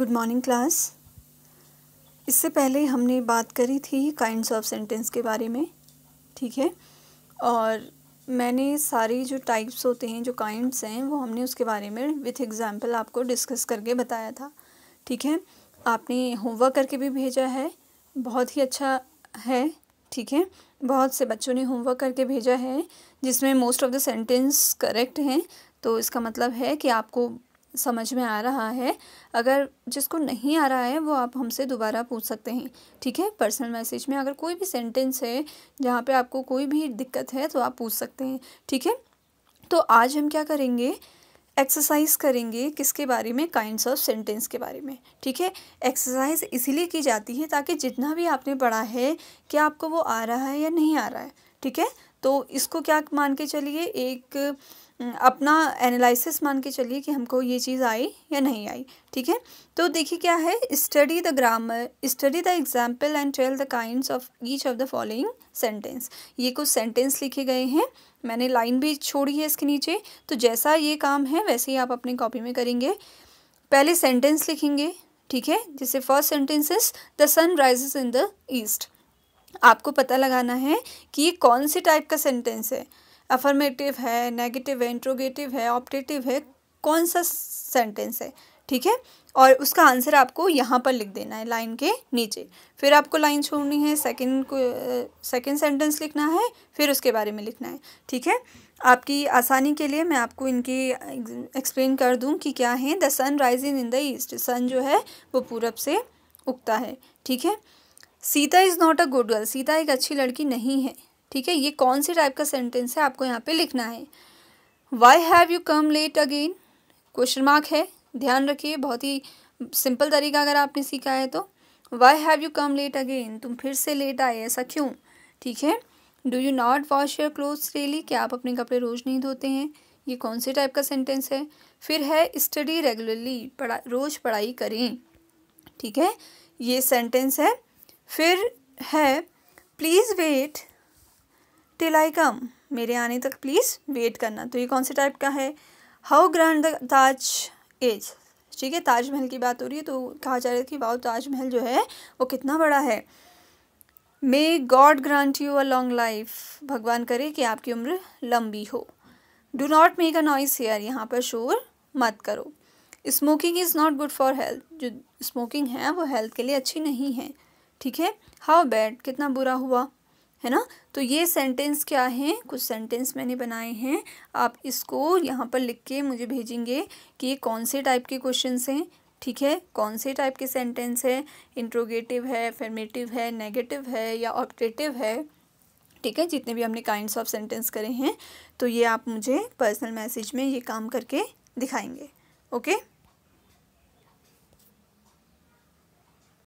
good morning class इससे पहले हमने बात करी थी काइंड्स ऑफ सेंटेंस के बारे में ठीक है और मैंने सारी जो टाइप्स होते हैं जो काइंड्स हैं वो हमने उसके बारे में विथ एग्ज़ाम्पल आपको डिस्कस करके बताया था ठीक है आपने होमवर्क करके भी भेजा है बहुत ही अच्छा है ठीक है बहुत से बच्चों ने होमवर्क करके भेजा है जिसमें most of the sentence correct हैं तो इसका मतलब है कि आपको समझ में आ रहा है अगर जिसको नहीं आ रहा है वो आप हमसे दोबारा पूछ सकते हैं ठीक है पर्सनल मैसेज में अगर कोई भी सेंटेंस है जहाँ पे आपको कोई भी दिक्कत है तो आप पूछ सकते हैं ठीक है तो आज हम क्या करेंगे एक्सरसाइज करेंगे किसके बारे में काइंड्स ऑफ सेंटेंस के बारे में ठीक है एक्सरसाइज इसीलिए की जाती है ताकि जितना भी आपने पढ़ा है क्या आपको वो आ रहा है या नहीं आ रहा है ठीक है तो इसको क्या मान के चलिए एक अपना एनालिसिस मान के चलिए कि हमको ये चीज़ आई या नहीं आई ठीक है तो देखिए क्या है study the grammar study the example and tell the kind of each of the following sentence ये कुछ सेंटेंस लिखे गए हैं मैंने लाइन भी छोड़ी है इसके नीचे तो जैसा ये काम है वैसे ही आप अपनी कॉपी में करेंगे पहले सेंटेंस लिखेंगे ठीक है जैसे first sentence is the sun rises in the east आपको पता लगाना है कि ये कौन से टाइप का सेंटेंस है अफर्मेटिव है नेगेटिव है इंट्रोगेटिव है ऑप्टेटिव है कौन सा सेंटेंस है ठीक है और उसका आंसर आपको यहाँ पर लिख देना है लाइन के नीचे फिर आपको लाइन छोड़नी है सेकंड को सेकंड सेंटेंस लिखना है फिर उसके बारे में लिखना है ठीक है आपकी आसानी के लिए मैं आपको इनकी एक्सप्लेन कर दूँ कि क्या है the sun rising in the east sun जो है वो पूरब से उगता है ठीक है Sita is not a good girl Sita एक अच्छी लड़की नहीं है ठीक है ये कौन सी टाइप का सेंटेंस है आपको यहाँ पे लिखना है why have you come late again question mark है ध्यान रखिए बहुत ही सिंपल तरीका अगर आपने सीखा है तो why have you come late again तुम फिर से लेट आए ऐसा क्यों ठीक है do you not wash your clothes daily क्या आप अपने कपड़े रोज़ नहीं धोते हैं ये कौन से टाइप का सेंटेंस है फिर है स्टडी रेगुलरली पढ़ा रोज़ पढ़ाई करें ठीक है ये सेंटेंस है फिर है please wait till I come मेरे आने तक प्लीज़ वेट करना तो ये कौन से टाइप का है how grand the Taj is ठीक है ताजमहल की बात हो रही है तो कहा जा रहा है कि वाह ताजमहल जो है वो कितना बड़ा है may God grant you a long life भगवान करे कि आपकी उम्र लंबी हो do not make a noise here यहाँ पर शोर मत करो smoking is not good for health जो स्मोकिंग है वो हेल्थ के लिए अच्छी नहीं है ठीक है हाउ बैड कितना बुरा हुआ है ना तो ये सेंटेंस क्या हैं कुछ सेंटेंस मैंने बनाए हैं आप इसको यहाँ पर लिख के मुझे भेजेंगे कि ये कौन से टाइप के क्वेश्चन हैं ठीक है कौन से टाइप के सेंटेंस है इंट्रोगेटिव है फर्मेटिव है नेगेटिव है या ऑपरेटिव है ठीक है जितने भी हमने काइंड्स ऑफ सेंटेंस करे हैं तो ये आप मुझे पर्सनल मैसेज में ये काम करके दिखाएंगे ओके